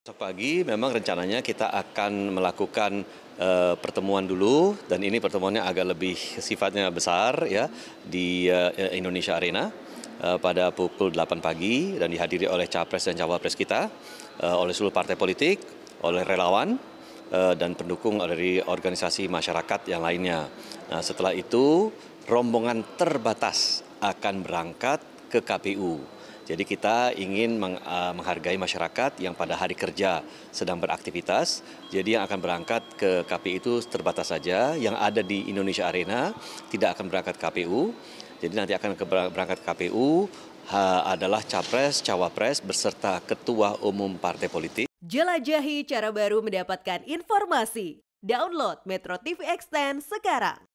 Besok Pagi memang rencananya kita akan melakukan e, pertemuan dulu dan ini pertemuannya agak lebih sifatnya besar ya di e, Indonesia Arena e, pada pukul 8 pagi dan dihadiri oleh capres dan cawapres kita e, oleh seluruh partai politik, oleh relawan e, dan pendukung dari organisasi masyarakat yang lainnya. Nah, setelah itu rombongan terbatas akan berangkat ke KPU jadi kita ingin eh, menghargai masyarakat yang pada hari kerja sedang beraktivitas. Jadi yang akan berangkat ke KPU itu terbatas saja. Yang ada di Indonesia Arena tidak akan berangkat KPU. Jadi nanti akan berangkat KPU eh, adalah capres, cawapres beserta ketua umum partai politik. Jelajahi cara baru mendapatkan informasi. Download Metro TV Extend sekarang.